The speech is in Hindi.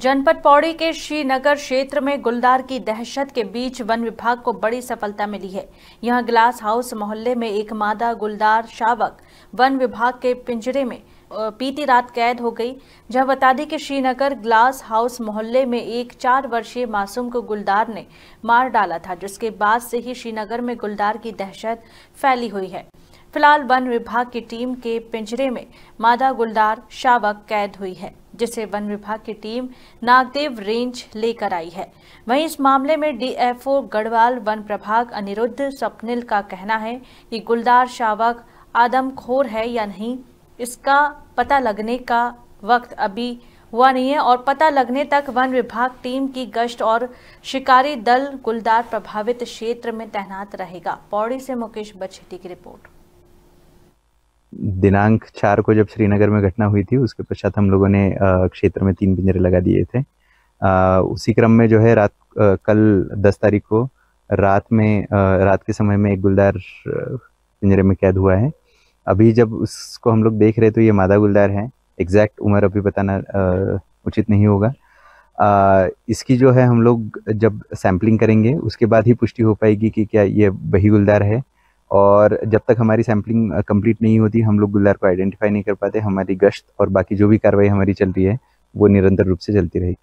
जनपद पौड़ी के श्रीनगर क्षेत्र में गुलदार की दहशत के बीच वन विभाग को बड़ी सफलता मिली है यहां ग्लास हाउस मोहल्ले में एक मादा गुलदार शावक वन विभाग के पिंजरे में पीती रात कैद हो गई जहां बता दें कि श्रीनगर ग्लास हाउस मोहल्ले में एक चार वर्षीय मासूम को गुलदार ने मार डाला था जिसके बाद से ही श्रीनगर में गुलदार की दहशत फैली हुई है फिलहाल वन विभाग की टीम के पिंजरे में मादा गुलदार शावक कैद हुई है जिसे वन विभाग की टीम नागदेव रेंज लेकर आई है वहीं इस मामले में डीएफओ गढ़वाल वन प्रभाग अनिरुद्ध सपनिल का कहना है कि गुलदार शावक आदमखोर है या नहीं इसका पता लगने का वक्त अभी हुआ नहीं है और पता लगने तक वन विभाग टीम की गश्त और शिकारी दल गुलदार प्रभावित क्षेत्र में तैनात रहेगा पौड़ी से मुकेश बछेटी की रिपोर्ट दिनांक चार को जब श्रीनगर में घटना हुई थी उसके पश्चात हम लोगों ने क्षेत्र में तीन पिंजरे लगा दिए थे उसी क्रम में जो है रात कल दस तारीख को रात में रात के समय में एक गुलदार पिंजरे में कैद हुआ है अभी जब उसको हम लोग देख रहे तो ये मादा गुलदार है एग्जैक्ट उम्र अभी बताना उचित नहीं होगा आ, इसकी जो है हम लोग जब सैम्पलिंग करेंगे उसके बाद ही पुष्टि हो पाएगी कि क्या ये बही गुलदार है और जब तक हमारी सैम्पलिंग कंप्लीट नहीं होती हम लोग गुल्लर को आइडेंटिफाई नहीं कर पाते हमारी गश्त और बाकी जो भी कार्रवाई हमारी चल रही है वो निरंतर रूप से चलती रहेगी